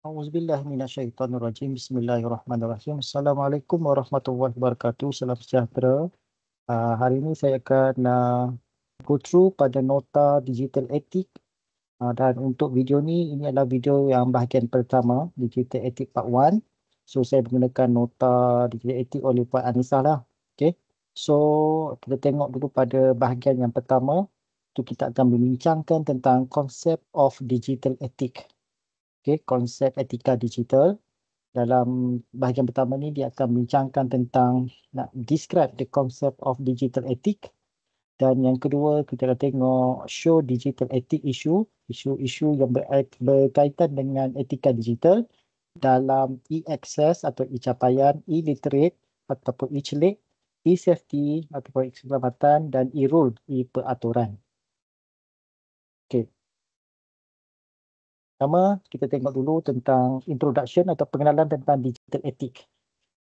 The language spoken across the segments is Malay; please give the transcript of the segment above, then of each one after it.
A'udzubillah minasyaitonirrajim. Bismillahirrahmanirrahim. Assalamualaikum warahmatullahi wabarakatuh. Salam sejahtera. Uh, hari ini saya akan uh, go through pada nota digital etik. Uh, dan untuk video ni, ini adalah video yang bahagian pertama, digital etik part 1. So, saya menggunakan nota digital etik oleh Puan Anissah lah. Okay. So, kita tengok dulu pada bahagian yang pertama. Tu kita akan membincangkan tentang konsep of digital etik okay, konsep etika digital. Dalam bahagian pertama ni dia akan bincangkan tentang nak describe the concept of digital ethic. Dan yang kedua kita akan tengok show digital ethic issue, isu-isu yang berkaitan dengan etika digital dalam e-access atau e-capaian, e-literate ataupun e-celik, e-safety ataupun e-keselamatan dan e-rule, e-peraturan. Okay, Pertama, kita tengok dulu tentang introduction atau pengenalan tentang digital ethic.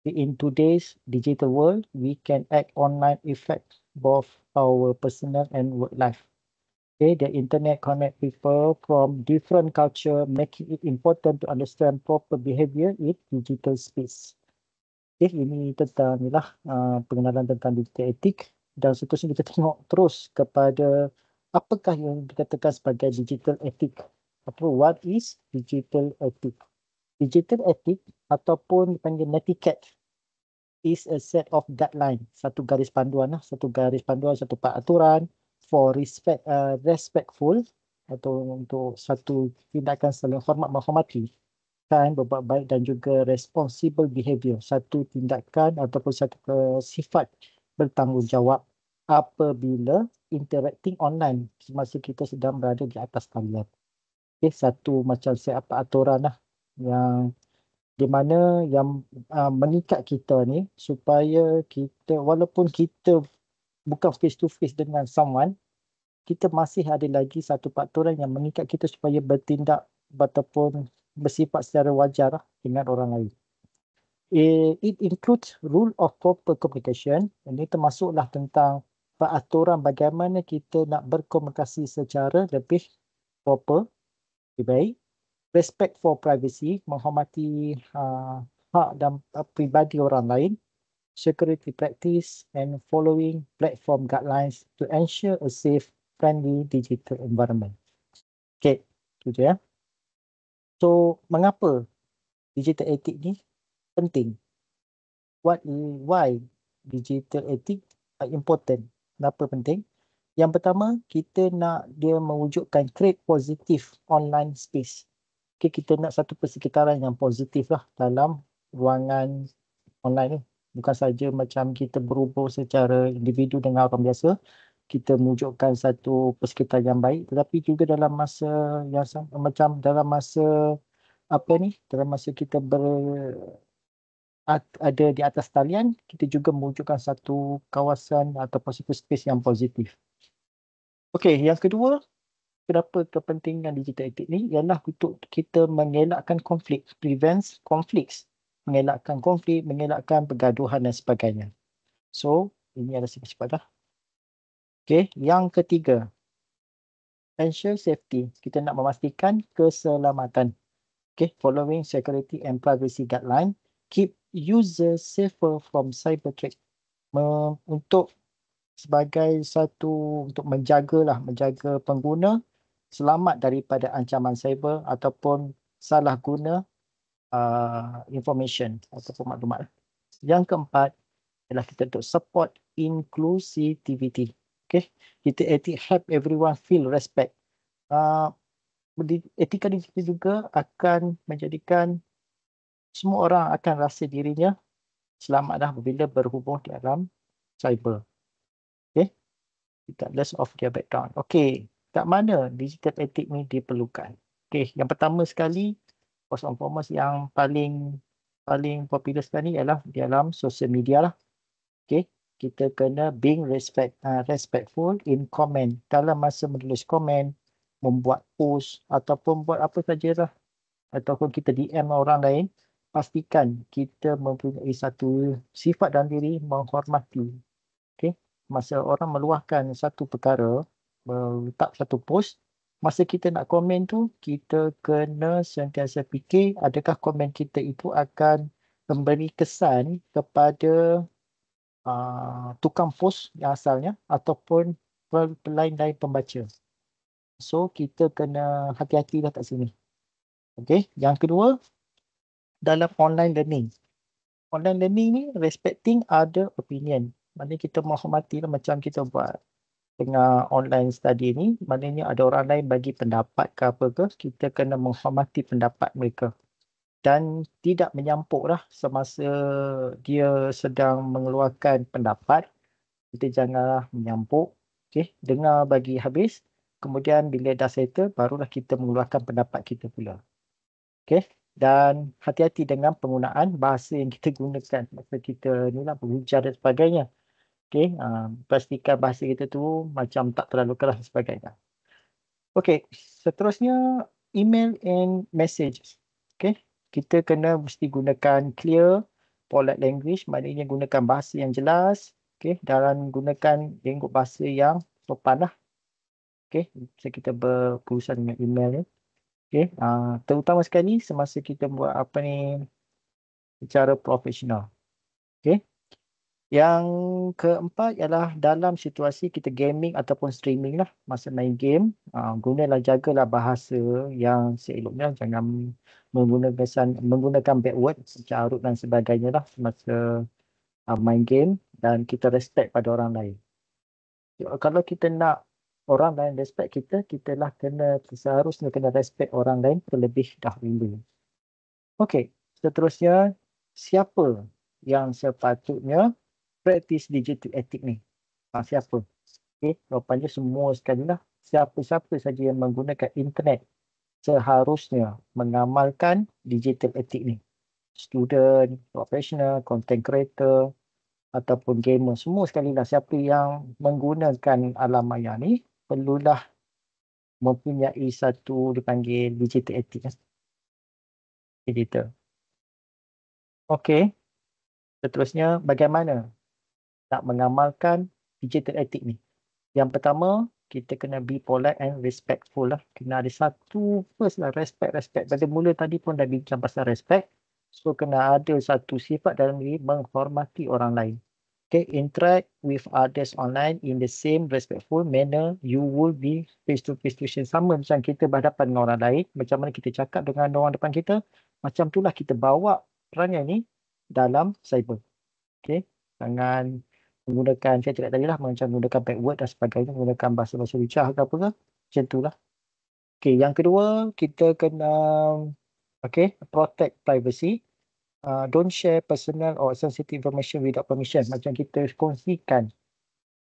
In today's digital world, we can act online effect both our personal and work life. Okay, the internet connect people from different culture, making it important to understand proper behavior in digital space. Okay, ini tentang inilah, uh, ah, pengenalan tentang digital ethic. Dan seterusnya kita tengok terus kepada apakah yang dikatakan sebagai digital ethic apa what is digital ethic digital ethic ataupun dipanggil netiquette is a set of guidelines satu garis panduan lah satu garis panduan satu peraturan for respect uh, respectful atau untuk satu tindakan saling hormat menghormati kan, berbuat baik dan juga responsible behavior satu tindakan ataupun satu uh, sifat bertanggungjawab apabila interacting online semasa kita sedang berada di atas talian eh, satu macam set up aturan lah yang di mana yang uh, mengikat kita ni supaya kita walaupun kita bukan face to face dengan someone kita masih ada lagi satu peraturan yang mengikat kita supaya bertindak ataupun bersifat secara wajar lah dengan orang lain. Eh, it includes rule of proper communication. Ini termasuklah tentang peraturan bagaimana kita nak berkomunikasi secara lebih proper lebih baik. Respect for privacy, menghormati uh, hak dan uh, ah, pribadi orang lain. Security practice and following platform guidelines to ensure a safe, friendly digital environment. Okay, tu dia. So, mengapa digital ethic ni penting? What, why digital ethic are important? Kenapa penting? Yang pertama, kita nak dia mewujudkan create positive online space. Okay, kita nak satu persekitaran yang positif lah dalam ruangan online ni. Bukan saja macam kita berubah secara individu dengan orang biasa, kita mewujudkan satu persekitaran yang baik tetapi juga dalam masa yang sama, macam dalam masa apa ni, dalam masa kita ber, ada di atas talian, kita juga mewujudkan satu kawasan atau positive space yang positif. Okey, yang kedua, kenapa kepentingan digital etik ni ialah untuk kita mengelakkan konflik, prevents konflik, mengelakkan konflik, mengelakkan pergaduhan dan sebagainya. So, ini adalah sifat-sifat dah. Okey, yang ketiga, ensure safety. Kita nak memastikan keselamatan. Okey, following security and privacy guideline, keep user safer from cyber threat. Untuk sebagai satu untuk menjagalah menjaga pengguna selamat daripada ancaman cyber ataupun salah guna uh, information ataupun maklumat. Yang keempat ialah kita untuk support inclusivity. Okay. Kita etik help everyone feel respect. Uh, etika digital juga akan menjadikan semua orang akan rasa dirinya selamatlah bila berhubung dalam cyber regardless of their background. Okey, tak mana digital ethic ni diperlukan. Okey, yang pertama sekali, post on foremost yang paling paling popular sekali ialah di dalam social media lah. Okey, kita kena being respect uh, respectful in comment. Dalam masa menulis komen, membuat post ataupun buat apa sajalah ataupun kita DM orang lain, pastikan kita mempunyai satu sifat dan diri menghormati. Okey, masa orang meluahkan satu perkara, letak satu post, masa kita nak komen tu, kita kena sentiasa fikir adakah komen kita itu akan memberi kesan kepada uh, tukang post yang asalnya ataupun lain-lain pembaca. So kita kena hati-hati lah kat sini. Okay. Yang kedua, dalam online learning. Online learning ni respecting other opinion maknanya kita menghormati lah macam kita buat tengah online study ni, maknanya ada orang lain bagi pendapat ke apa ke, kita kena menghormati pendapat mereka. Dan tidak menyampuk lah semasa dia sedang mengeluarkan pendapat, kita janganlah menyampuk. Okay. Dengar bagi habis, kemudian bila dah settle, barulah kita mengeluarkan pendapat kita pula. Okay. Dan hati-hati dengan penggunaan bahasa yang kita gunakan. Maksudnya kita ni lah berhujar dan sebagainya. Okay, uh, ah, pastikan bahasa kita tu macam tak terlalu keras dan sebagainya. Okay, seterusnya email and messages. Okay, kita kena mesti gunakan clear polite language, maknanya gunakan bahasa yang jelas. Okay, dan gunakan lingkup bahasa yang sopanlah. Okay, bisa kita berurusan dengan email ya. Okey, uh, terutama sekali semasa kita buat apa ni secara profesional. Okay. Yang keempat ialah dalam situasi kita gaming ataupun streaming lah masa main game uh, gunalah jagalah bahasa yang seeloknya jangan menggunakan menggunakan bad word secara dan sebagainya lah semasa uh, main game dan kita respect pada orang lain. Kalau kita nak orang lain respect kita, kita lah kena seharusnya kena respect orang lain terlebih dahulu. Okey, seterusnya siapa yang sepatutnya practice digital ethic ni ha, siapa okey eh, rupanya semua sekali lah siapa-siapa saja yang menggunakan internet seharusnya mengamalkan digital ethic ni student professional content creator ataupun gamer semua sekali lah siapa yang menggunakan alam maya ni perlulah mempunyai satu dipanggil digital ethic editor. Okey. Seterusnya bagaimana nak mengamalkan digital etik ni. Yang pertama, kita kena be polite and respectful lah. Kena ada satu first lah, respect, respect. Pada mula tadi pun dah bincang pasal respect. So, kena ada satu sifat dalam diri menghormati orang lain. Okay, interact with others online in the same respectful manner you will be face-to-face -to, -face to Sama macam kita berhadapan dengan orang lain. Macam mana kita cakap dengan orang depan kita. Macam itulah kita bawa perangai ni dalam cyber. Okay, jangan menggunakan saya cakap tadi lah macam menggunakan backward dan sebagainya menggunakan bahasa-bahasa lucah ke apa ke macam tu lah okay, yang kedua kita kena okay, protect privacy uh, don't share personal or sensitive information without permission macam kita kongsikan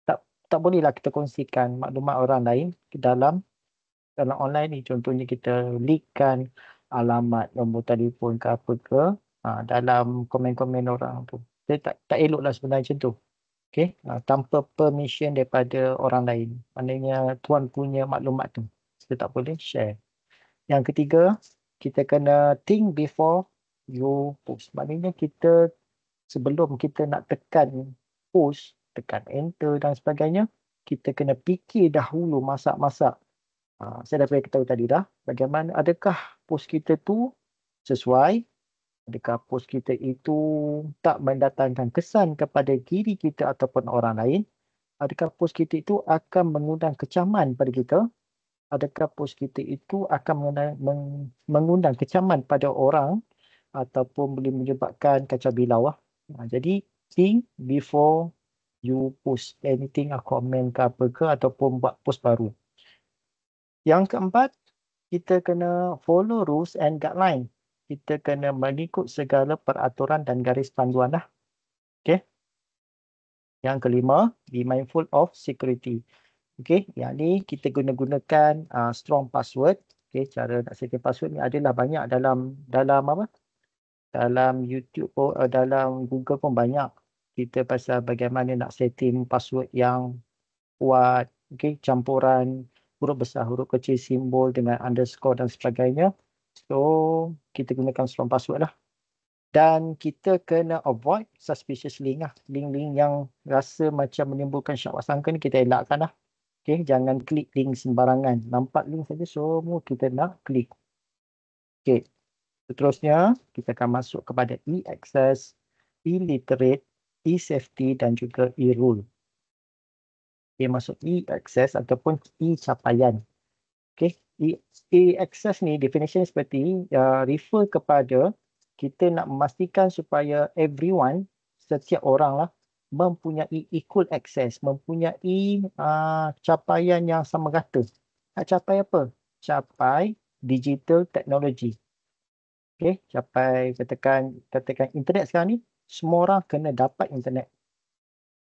tak tak bolehlah kita kongsikan maklumat orang lain ke dalam dalam online ni contohnya kita leakkan alamat nombor telefon ke apa ke uh, dalam komen-komen orang tu Jadi tak, tak elok lah sebenarnya macam tu okay, uh, ah, tanpa permission daripada orang lain. Maknanya tuan punya maklumat tu. Kita tak boleh share. Yang ketiga, kita kena think before you post. Maknanya kita sebelum kita nak tekan post, tekan enter dan sebagainya, kita kena fikir dahulu masak-masak. Uh, saya dah beritahu tadi dah, bagaimana adakah post kita tu sesuai di post kita itu tak mendatangkan kesan kepada diri kita ataupun orang lain, Adakah post kita itu akan mengundang kecaman pada kita. Ada kampus kita itu akan mengundang, mengundang kecaman pada orang ataupun boleh menyebabkan kacau bilau. Lah. Ha, jadi, think before you post anything, ah, or comment ke apa ke ataupun buat post baru. Yang keempat, kita kena follow rules and guideline kita kena mengikut segala peraturan dan garis panduan lah. Okay. Yang kelima, be mindful of security. Okay, yang ni kita guna-gunakan uh, strong password. Okay, cara nak set password ni adalah banyak dalam dalam apa? Dalam YouTube pun, oh, uh, dalam Google pun banyak. Kita pasal bagaimana nak setting password yang kuat. Okay, campuran huruf besar, huruf kecil, simbol dengan underscore dan sebagainya. So kita gunakan strong password lah. Dan kita kena avoid suspicious link lah. Link-link yang rasa macam menimbulkan syak wasangka ni kita elakkan lah. Okay, jangan klik link sembarangan. Nampak link saja semua kita nak klik. Okay, seterusnya kita akan masuk kepada e-access, e-literate, e-safety dan juga e-rule. Okay, masuk e-access ataupun e-capaian. Okay, access ni definition seperti uh, refer kepada kita nak memastikan supaya everyone setiap orang lah mempunyai equal access, mempunyai uh, capaian yang sama rata. Nak capai apa? Capai digital technology. Okay, capai katakan katakan internet sekarang ni semua orang kena dapat internet.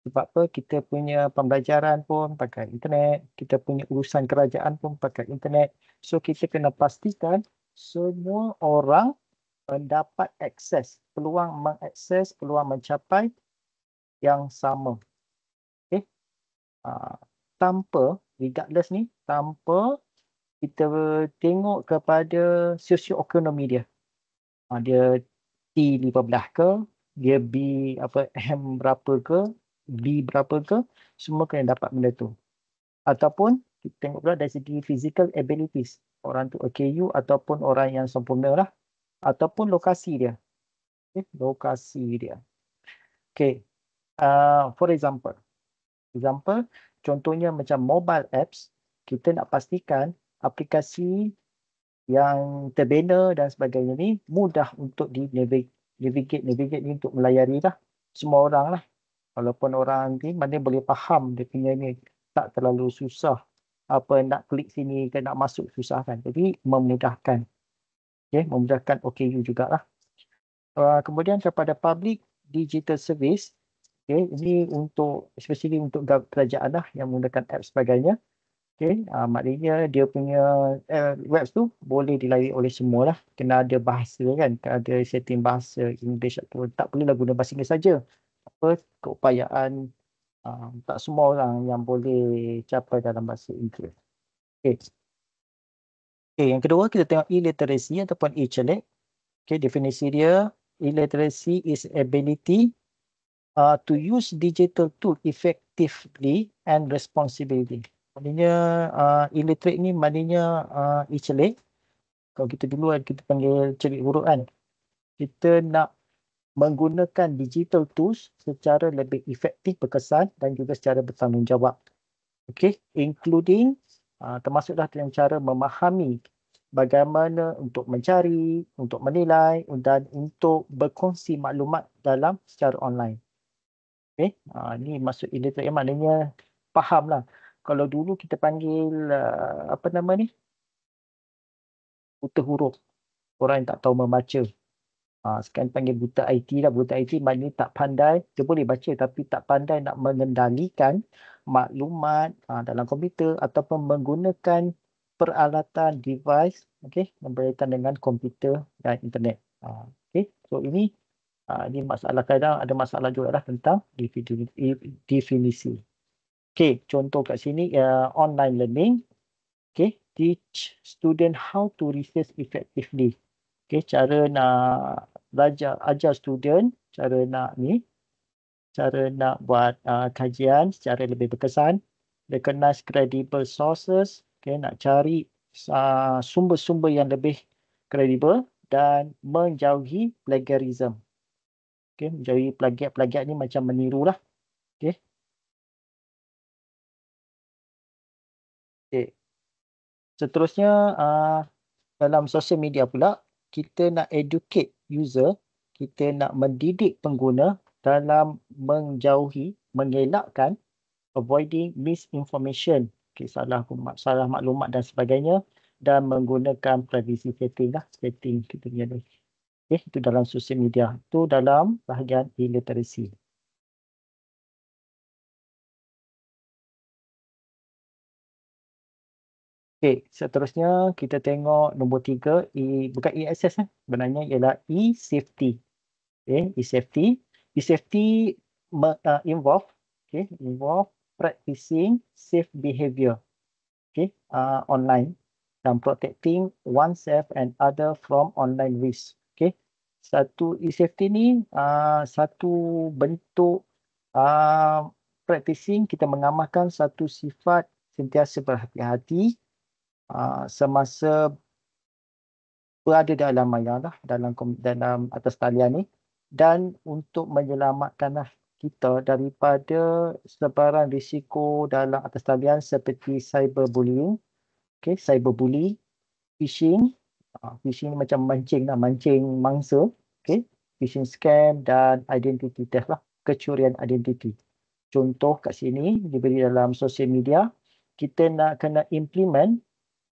Sebab apa kita punya pembelajaran pun pakai internet, kita punya urusan kerajaan pun pakai internet, So kita kena pastikan semua orang mendapat akses, peluang mengakses, peluang mencapai yang sama. Okay. Uh, ah, tanpa, regardless ni, tanpa kita tengok kepada sosioekonomi dia. Uh, dia T15 ke, dia B apa M berapa ke, B berapa ke, semua kena dapat benda tu. Ataupun tengok pula dari segi physical abilities orang tu AKU ataupun orang yang sempurna lah ataupun lokasi dia okay. Eh, lokasi dia okay uh, for example example contohnya macam mobile apps kita nak pastikan aplikasi yang terbina dan sebagainya ni mudah untuk di navigate navigate ni untuk melayari lah semua orang lah walaupun orang ni mana boleh faham dia punya ni tak terlalu susah apa nak klik sini ke nak masuk susah kan jadi memudahkan okey memudahkan OKU jugalah uh, kemudian kepada public digital service okey ini untuk especially untuk kerajaan lah yang menggunakan app sebagainya okey uh, maknanya dia punya uh, eh, web tu boleh dilalui oleh semua lah kena ada bahasa kan kena ada setting bahasa English ataupun tak perlu guna bahasa Inggeris saja apa keupayaan um, tak semua orang yang boleh capai dalam bahasa Inggeris. Okay. okay. yang kedua kita tengok illiteracy ataupun e-chalek. Okay, definisi dia, illiteracy is ability uh, to use digital tool effectively and responsibility. Maknanya uh, illiterate ni maknanya uh, e-chalek. Kalau kita dulu kan, kita panggil celik buruk kan. Kita nak menggunakan digital tools secara lebih efektif berkesan dan juga secara bertanggungjawab. Okay, including uh, termasuklah dengan cara memahami bagaimana untuk mencari, untuk menilai dan untuk berkongsi maklumat dalam secara online. Okay, uh, ah, ini maksud indeks yang maknanya fahamlah. Kalau dulu kita panggil uh, apa nama ni? Buta huruf. Orang yang tak tahu membaca. Ah, sekarang panggil buta IT lah. Buta IT maknanya tak pandai, dia boleh baca tapi tak pandai nak mengendalikan maklumat uh, dalam komputer ataupun menggunakan peralatan device okay, yang berkaitan dengan komputer dan internet. Uh, ah, okay. So ini uh, ini masalah kadang ada masalah juga lah tentang definisi. Okay, contoh kat sini uh, online learning. Okay, teach student how to research effectively. Okay, cara nak belajar ajar student cara nak ni cara nak buat uh, kajian secara lebih berkesan recognize credible sources okay nak cari uh, sumber-sumber uh, yang lebih credible dan menjauhi plagiarism okay menjauhi plagiat-plagiat ni macam meniru lah okay Okay. Seterusnya uh, dalam sosial media pula kita nak educate user, kita nak mendidik pengguna dalam menjauhi, mengelakkan avoiding misinformation, okay, salah, salah maklumat dan sebagainya dan menggunakan privacy setting lah, setting kita punya ni. Okay, itu dalam sosial media, itu dalam bahagian illiteracy. E Okey, seterusnya kita tengok nombor tiga, e, bukan E-access eh. sebenarnya ialah E-safety. Okey, E-safety. E-safety uh, involve, okay, involve practicing safe behavior okay, uh, online dan protecting oneself and other from online risk. Okey, Satu E-safety ni uh, satu bentuk uh, practicing kita mengamalkan satu sifat sentiasa berhati-hati Ah, semasa berada dalam maya lah, dalam dalam atas talian ni dan untuk menyelamatkanlah kita daripada sebarang risiko dalam atas talian seperti cyberbullying okey cyberbully phishing uh, phishing macam mancing lah mancing mangsa okey phishing scam dan identity theft lah kecurian identiti contoh kat sini diberi dalam sosial media kita nak kena implement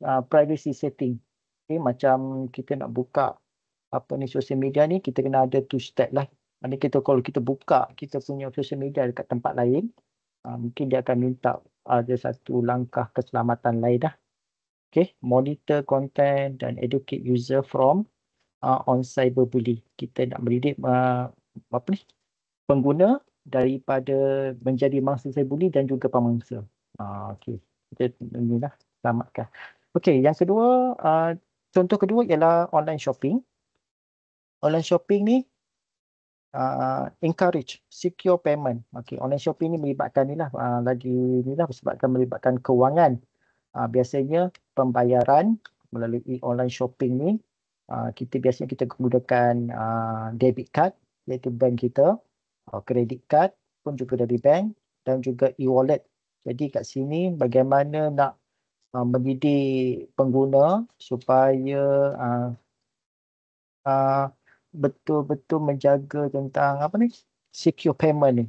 Uh, privacy setting. Okay, macam kita nak buka apa ni social media ni, kita kena ada two step lah. Maksudnya kita kalau kita buka kita punya social media dekat tempat lain, uh, mungkin dia akan minta ada satu langkah keselamatan lain dah. Okay, monitor content dan educate user from uh, on cyberbully. Kita nak mendidik uh, apa ni? pengguna daripada menjadi mangsa cyberbully dan juga pemangsa. Uh, okay, kita lah, selamatkan. Okey, yang kedua, uh, contoh kedua ialah online shopping. Online shopping ni uh, encourage secure payment. Okey, online shopping ni melibatkan inilah uh, lagi inilah sebabkan melibatkan kewangan. Uh, biasanya pembayaran melalui online shopping ni uh, kita biasanya kita gunakan uh, debit card iaitu bank kita, kredit uh, card pun juga dari bank dan juga e-wallet. Jadi kat sini bagaimana nak Ah, mendidik pengguna supaya uh, uh, betul-betul menjaga tentang apa ni secure payment ni.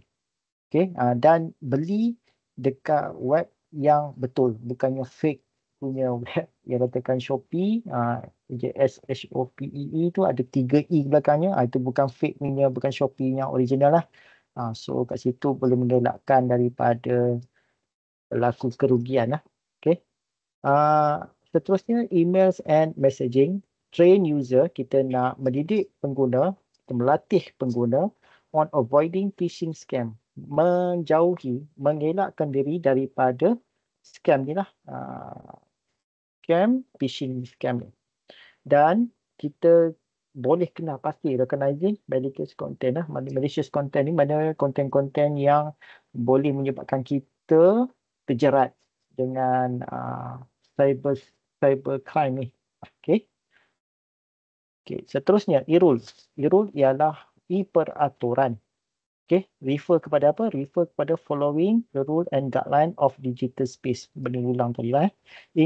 Okay, uh, dan beli dekat web yang betul bukannya fake punya web yang katakan Shopee uh, S-H-O-P-E-E e e tu ada 3 E belakangnya uh, itu bukan fake punya bukan Shopee yang original lah uh, so kat situ boleh mendelakkan daripada laku kerugian lah Ah, seterusnya emails and messaging train user kita nak mendidik pengguna kita melatih pengguna on avoiding phishing scam menjauhi mengelakkan diri daripada scam ni lah uh, scam phishing scam ni dan kita boleh kena pasti recognizing malicious content lah malicious content ni mana content-content yang boleh menyebabkan kita terjerat dengan uh, cyber cyber crime ni. Okay. Okay. Seterusnya e-rules. ialah e-peraturan. Okay. Refer kepada apa? Refer kepada following the rule and guideline of digital space. Benda ulang tadi lah. Eh.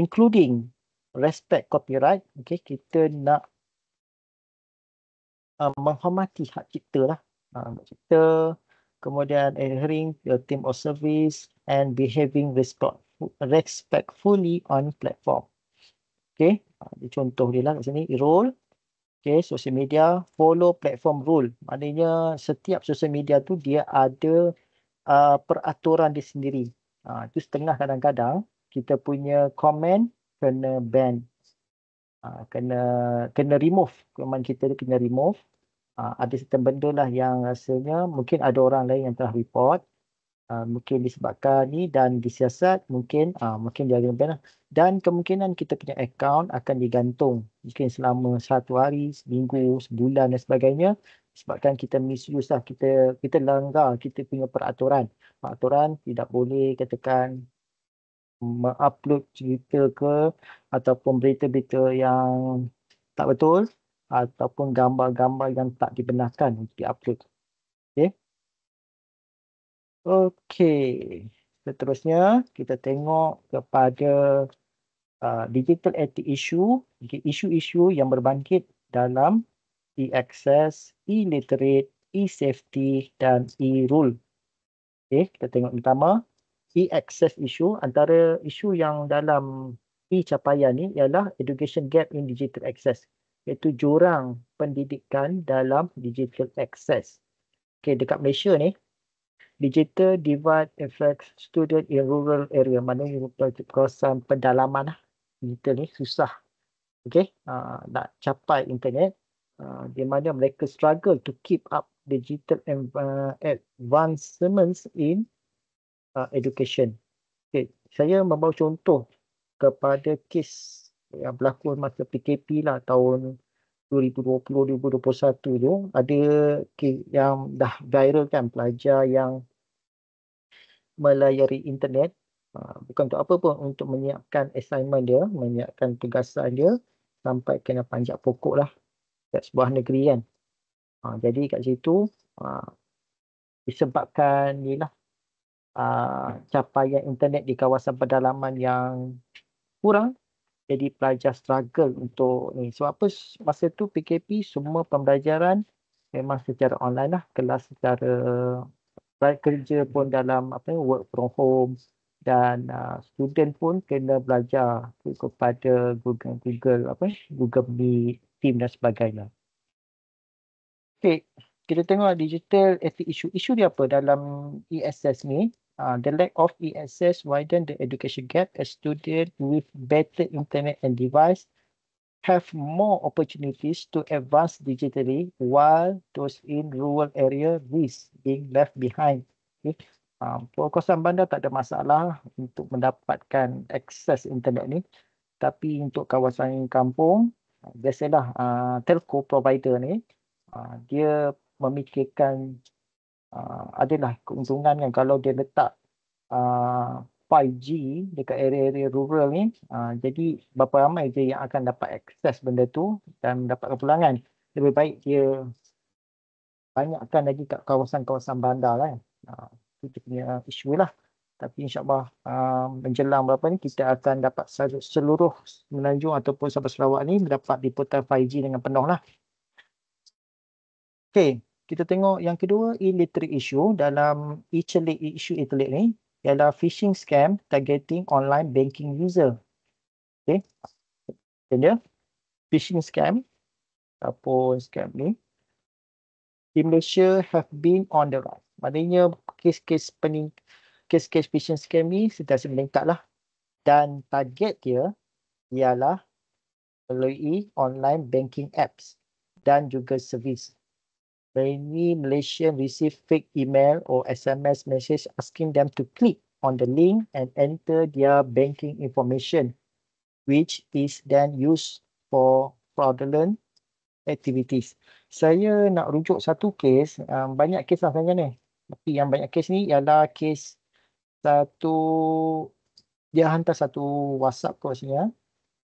Including respect copyright. Okay. Kita nak uh, menghormati hak cipta lah. Uh, hak cipta. Kemudian adhering your team of service and behaving respect respectfully on platform. Okay, ha, contoh dia lah kat sini, role. Okay, social media follow platform rule. Maknanya setiap social media tu dia ada uh, peraturan dia sendiri. Uh, ha, itu setengah kadang-kadang kita punya komen kena ban. Uh, kena kena remove. Komen kita kena remove. Uh, ada certain benda lah yang rasanya mungkin ada orang lain yang telah report. Ah, mungkin disebabkan ni dan disiasat mungkin uh, mungkin dia akan lah. dan kemungkinan kita punya account akan digantung mungkin selama satu hari seminggu sebulan dan sebagainya sebabkan kita misuse lah kita kita langgar kita punya peraturan peraturan tidak boleh katakan mengupload cerita ke ataupun berita-berita yang tak betul ataupun gambar-gambar yang tak dibenarkan untuk diupload Okey, seterusnya kita tengok kepada uh, digital ethics issue, isu-isu yang berbangkit dalam e-access, e-literate, e-safety dan e-rule. Okey, kita tengok pertama e-access issue antara isu yang dalam e-capaian ni ialah education gap in digital access iaitu jurang pendidikan dalam digital access. Okey, dekat Malaysia ni Digital Divide Affects Student in Rural Area. Maknanya merupakan kawasan pendalaman lah. Digital ni susah. Okay. Uh, ah, nak capai internet. Uh, di mana mereka struggle to keep up digital uh, advancements in uh, education. Okay. Saya membawa contoh kepada kes yang berlaku masa PKP lah tahun 2020-2021 tu ada yang dah viral kan pelajar yang melayari internet ha, bukan untuk apa pun untuk menyiapkan assignment dia, menyiapkan tugasan dia sampai kena panjat pokok lah kat sebuah negeri kan. Ha, jadi kat situ ha, disebabkan ni lah capaian internet di kawasan pedalaman yang kurang jadi pelajar struggle untuk ni. Sebab apa masa tu PKP semua pembelajaran memang secara online lah. Kelas secara kerja pun dalam apa work from home dan uh, student pun kena belajar kepada Google Google apa Google Meet team dan sebagainya. Okay, kita tengok digital ethics issue. Isu dia apa dalam ESS ni? Uh, the lack of access widen the education gap as students with better internet and device have more opportunities to advance digitally while those in rural area risk being left behind. Okay. Um, kawasan bandar tak ada masalah untuk mendapatkan akses internet ni. Tapi untuk kawasan kampung, biasalah uh, telco provider ni, uh, dia memikirkan Ah, adalah keuntungan kan kalau dia letak uh, ah, 5G dekat area-area rural ni uh, jadi berapa ramai je yang akan dapat akses benda tu dan dapat kepulangan lebih baik dia banyakkan lagi kat kawasan-kawasan bandar kan uh, itu punya isu lah tapi insyaAllah uh, menjelang berapa ni kita akan dapat seluruh menanjung ataupun Sabah Sarawak ni dapat diputar 5G dengan penuh lah Okay, kita tengok yang kedua illiterate issue dalam e illiterate issue illiterate ni ialah phishing scam targeting online banking user. Okay. Jadi phishing scam apa scam ni in Malaysia have been on the rise. Maknanya kes-kes pening kes-kes phishing scam ni sudah semakin lah. Dan target dia ialah melalui online banking apps dan juga service many Malaysian receive fake email or SMS message asking them to click on the link and enter their banking information, which is then used for fraudulent activities. Saya nak rujuk satu kes, um, banyak kes lah sebenarnya ni. Tapi yang banyak kes ni ialah kes satu, dia hantar satu WhatsApp kot sini ya,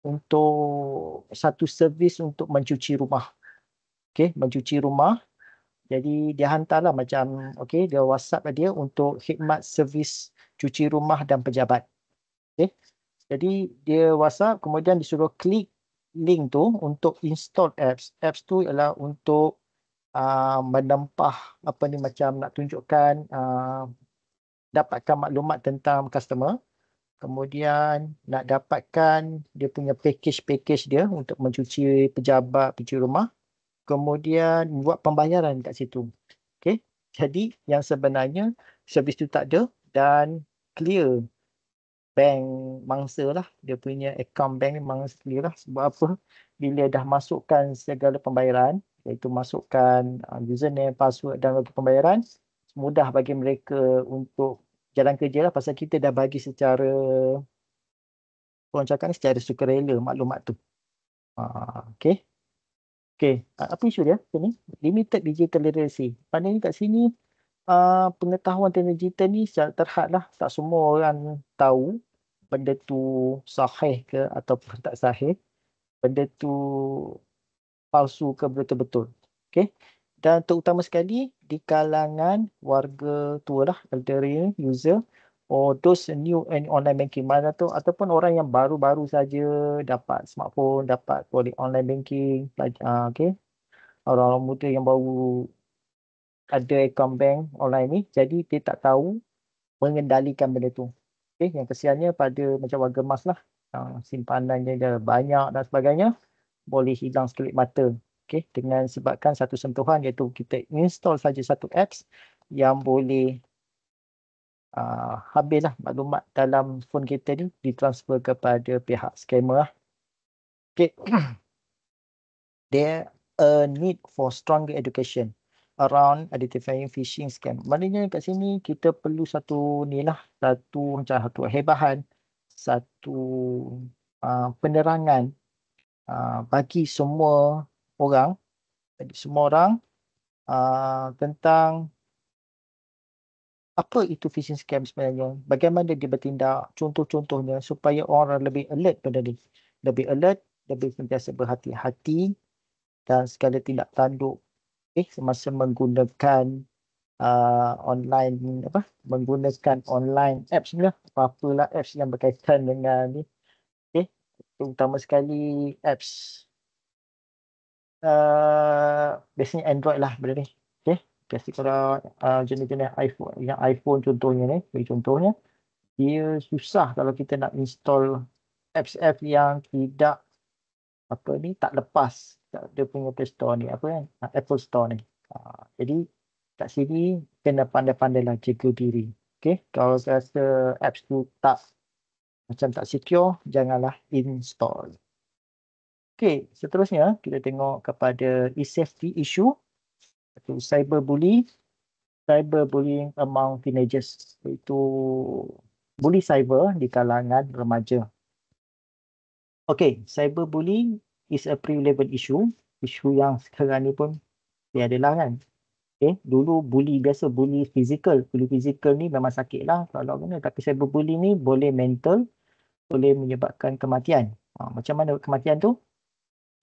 untuk satu servis untuk mencuci rumah. Okay, mencuci rumah jadi dia hantarlah macam okey dia WhatsApp dia untuk khidmat servis cuci rumah dan pejabat. Okey. Jadi dia WhatsApp kemudian disuruh klik link tu untuk install apps. Apps tu ialah untuk uh, menempah apa ni macam nak tunjukkan uh, dapatkan maklumat tentang customer. Kemudian nak dapatkan dia punya package-package dia untuk mencuci pejabat, cuci rumah kemudian buat pembayaran kat situ. Okay. Jadi yang sebenarnya servis tu tak ada dan clear bank mangsa lah. Dia punya account bank ni mangsa clear lah. Sebab apa? Bila dah masukkan segala pembayaran iaitu masukkan uh, username, password dan logik pembayaran mudah bagi mereka untuk jalan kerja lah pasal kita dah bagi secara orang cakap secara sukarela maklumat tu. Uh, ah, okay. Okay, apa isu dia? Ini limited digital literacy. Maknanya kat sini uh, pengetahuan teknologi digital ni secara terhadlah tak semua orang tahu benda tu sahih ke ataupun tak sahih. Benda tu palsu ke betul-betul. Okay. Dan terutama sekali di kalangan warga tua lah, elderly user or oh, those new and online banking mana tu ataupun orang yang baru-baru saja dapat smartphone dapat boleh online banking uh, okay orang-orang muda yang baru ada account bank online ni jadi dia tak tahu mengendalikan benda tu okay yang kesiannya pada macam warga emas lah uh, simpanannya dia banyak dan sebagainya boleh hilang sekelip mata okay dengan sebabkan satu sentuhan iaitu kita install saja satu apps yang boleh uh, habislah maklumat dalam phone kita ni ditransfer kepada pihak scammer lah. Okay. There a need for stronger education around identifying phishing scam. Maknanya kat sini kita perlu satu ni lah, satu macam satu hebahan, satu uh, penerangan uh, bagi semua orang, bagi semua orang uh, tentang apa itu phishing scam sebenarnya, bagaimana dia bertindak, contoh-contohnya supaya orang lebih alert pada ni. Lebih alert, lebih sentiasa berhati-hati dan segala tindak tanduk eh semasa menggunakan uh, online apa menggunakan online apps ni lah, apa apps yang berkaitan dengan ni okey eh, terutama sekali apps uh, biasanya android lah benda ni kasi kalau uh, jenis-jenis iPhone yang iPhone contohnya ni bagi contohnya dia susah kalau kita nak install apps app yang tidak apa ni tak lepas tak ada punya Play Store ni apa kan uh, Apple Store ni uh, jadi kat sini kena pandai pandai lah jaga diri Okay, kalau rasa apps tu tak macam tak secure janganlah install Okey, seterusnya kita tengok kepada e-safety issue. Okay, cyber bully, cyber bullying among teenagers itu bully cyber di kalangan remaja. Okay, cyber bullying is a prevalent issue, isu yang sekarang ni pun dia adalah kan. Okay, dulu bully biasa bully physical, bully physical ni memang sakit lah kalau kena. Tapi cyber bully ni boleh mental, boleh menyebabkan kematian. Ha, macam mana kematian tu?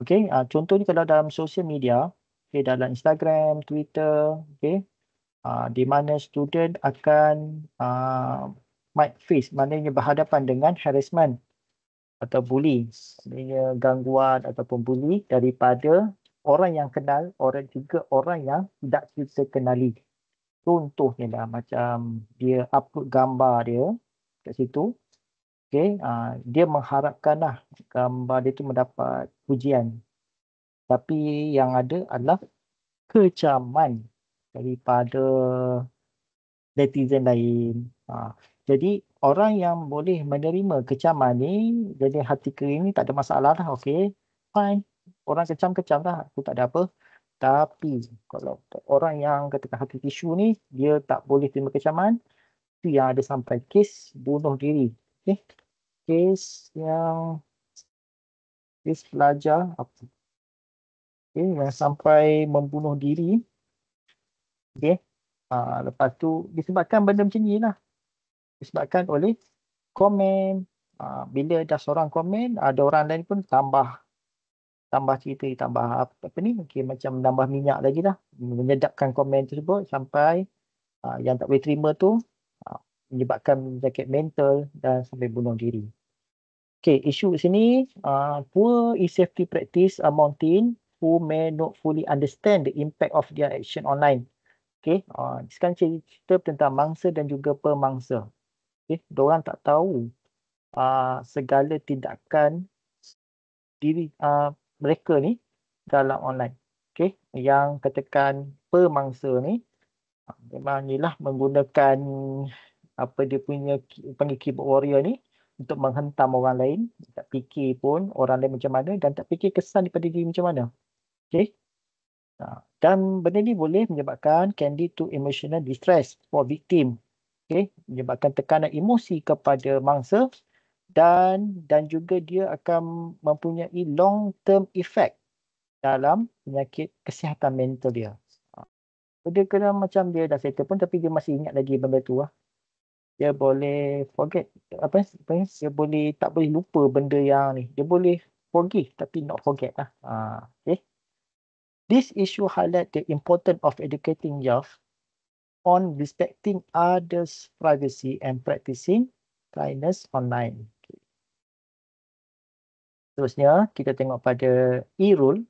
Okay, ha, ni kalau dalam social media, okay, dalam Instagram, Twitter, okay, uh, di mana student akan uh, might face, maknanya berhadapan dengan harassment atau bully, maknanya gangguan ataupun bully daripada orang yang kenal, orang juga orang yang tidak kita kenali. Contohnya lah macam dia upload gambar dia kat situ, okay, uh, dia mengharapkanlah gambar dia tu mendapat pujian tapi yang ada adalah kecaman daripada netizen lain. Ha. Jadi orang yang boleh menerima kecaman ni, jadi hati kering ni tak ada masalah lah. Okay, fine. Orang kecam-kecam lah. Aku tak ada apa. Tapi kalau orang yang katakan hati tisu ni, dia tak boleh terima kecaman. Itu yang ada sampai kes bunuh diri. Okay. Eh, kes yang kes pelajar apa? Yang sampai membunuh diri. Okay. Ha, lepas tu disebabkan benda macam ni lah. Disebabkan oleh komen. Ha, bila dah seorang komen, ada orang lain pun tambah tambah cerita, tambah apa, apa ni, okay, macam tambah minyak lagi lah. Menyedapkan komen tersebut sampai ha, yang tak boleh terima tu ha, menyebabkan jaket mental dan sampai bunuh diri. Okay, isu sini, uh, poor e-safety practice among teen who may not fully understand the impact of their action online. Okay, uh, sekarang cerita tentang mangsa dan juga pemangsa. Okay, diorang tak tahu uh, segala tindakan diri uh, mereka ni dalam online. Okay, yang katakan pemangsa ni memang inilah menggunakan apa dia punya panggil keyboard warrior ni untuk menghentam orang lain tak fikir pun orang lain macam mana dan tak fikir kesan daripada diri macam mana Okay. Dan benda ni boleh menyebabkan candy to emotional distress for victim. Okay. Menyebabkan tekanan emosi kepada mangsa dan dan juga dia akan mempunyai long term effect dalam penyakit kesihatan mental dia. Dia kena macam dia dah settle pun tapi dia masih ingat lagi benda tu lah. Dia boleh forget, apa, dia boleh tak boleh lupa benda yang ni. Dia boleh forgive tapi not forget lah. Ah, okay. This issue highlights the importance of educating youth on respecting others' privacy and practicing kindness online. Terusnya kita tengok pada e-rule.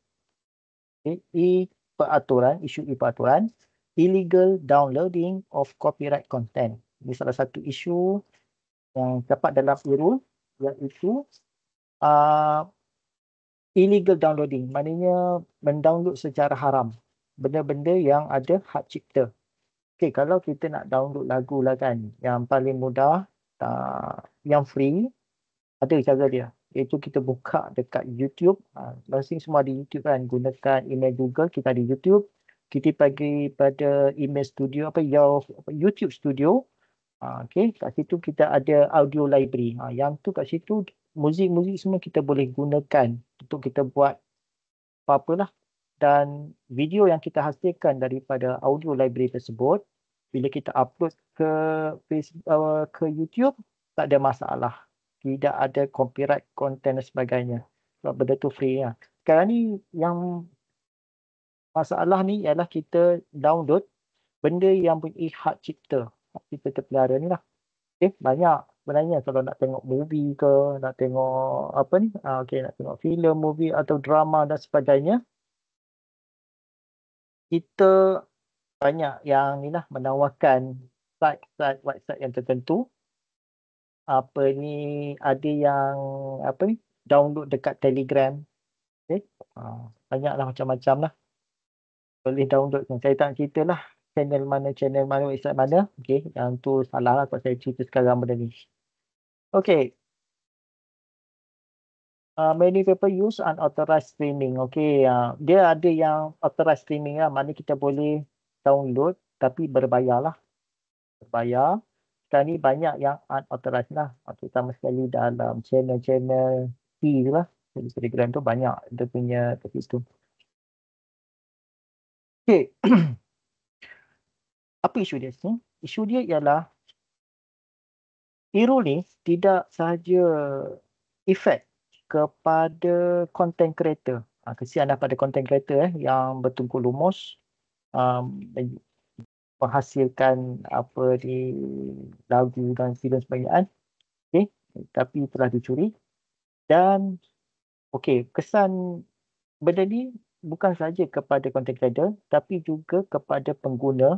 Okay, e-peraturan, isu e-peraturan. Illegal downloading of copyright content. Ini salah satu isu yang dapat dalam e-rule iaitu uh, illegal downloading maknanya mendownload secara haram benda-benda yang ada hak cipta okey kalau kita nak download lagu lah kan yang paling mudah uh, yang free ada cara dia iaitu kita buka dekat YouTube uh, ha, masing semua di YouTube kan gunakan email Google kita di YouTube kita pergi pada email studio apa YouTube studio uh, okey kat situ kita ada audio library uh, yang tu kat situ muzik-muzik semua kita boleh gunakan untuk kita buat apa-apa lah. Dan video yang kita hasilkan daripada audio library tersebut, bila kita upload ke Facebook, uh, ke YouTube, tak ada masalah. Tidak ada copyright content dan sebagainya. Sebab benda tu free lah. Sekarang ni yang masalah ni ialah kita download benda yang punya hak cipta. Hak cipta terpelihara ni lah. Okay, eh, banyak sebenarnya kalau nak tengok movie ke, nak tengok apa ni, uh, ah, okay, nak tengok filem, movie atau drama dan sebagainya, kita banyak yang ni lah menawarkan site-site website yang tertentu. Apa ni, ada yang apa ni, download dekat Telegram. Okay. Ah, banyak lah macam-macam lah. Boleh download. Saya tak cerita lah channel mana, channel mana, website mana. Okay. Yang tu salah lah kalau saya cerita sekarang benda ni. Okay. Uh, many people use unauthorized streaming. Okay, uh, dia ada yang authorized streaming lah. Maknanya kita boleh download tapi berbayar lah. Berbayar. Sekarang ni banyak yang unauthorized lah. Terutama sekali dalam channel-channel T lah. Jadi telegram tu banyak dia punya tapi tu. Okay. Apa isu dia sini? Hmm? Isu dia ialah hero ni tidak sahaja efek kepada content creator. Ha, kesian dah pada content creator eh, yang bertungkul lumus um, menghasilkan apa di lagu dan film sebagainya. Kan. Okay. Tapi telah dicuri. Dan okay, kesan benda ni bukan saja kepada content creator tapi juga kepada pengguna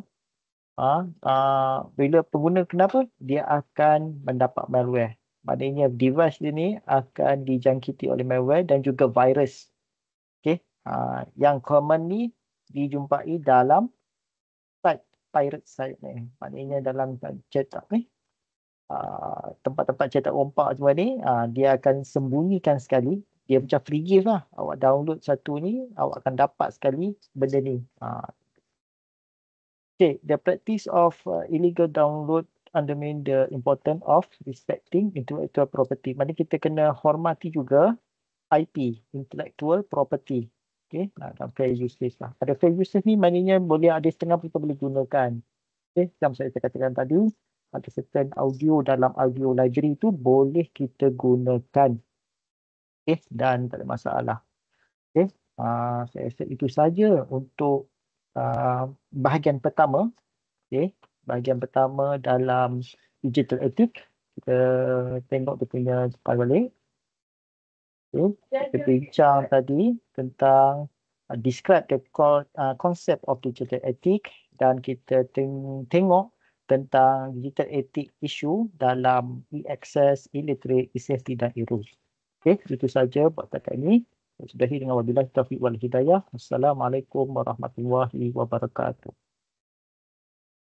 uh, bila pengguna kenapa dia akan mendapat malware maknanya device dia ni akan dijangkiti oleh malware dan juga virus Okay, uh, ha, yang ni dijumpai dalam site pirate site ni maknanya dalam cetak ni Uh, tempat-tempat cetak rompak semua ni uh, dia akan sembunyikan sekali dia macam free gift lah awak download satu ni awak akan dapat sekali benda ni uh, Okay, the practice of uh, illegal download undermine the important of respecting intellectual property. Maksudnya kita kena hormati juga IP, intellectual property. Okay, nah, dalam fair usage lah. Ada fair usage ni maknanya boleh ada setengah pun boleh gunakan. Okay, macam saya katakan tadi, ada certain audio dalam audio library itu boleh kita gunakan. Okay, dan tak ada masalah. Okay, uh, saya rasa itu saja untuk Uh, bahagian pertama okey bahagian pertama dalam digital ethic kita tengok dia punya paling. balik okey kita bincang tadi tentang uh, describe the core, uh, concept of digital ethic dan kita teng tengok tentang digital ethic issue dalam e-access, e-literate, e-safety dan e-rule. Okay, itu saja buat takat ini. Sudahi dengan wabillahi taufiq wal hidayah. Assalamualaikum warahmatullahi wabarakatuh.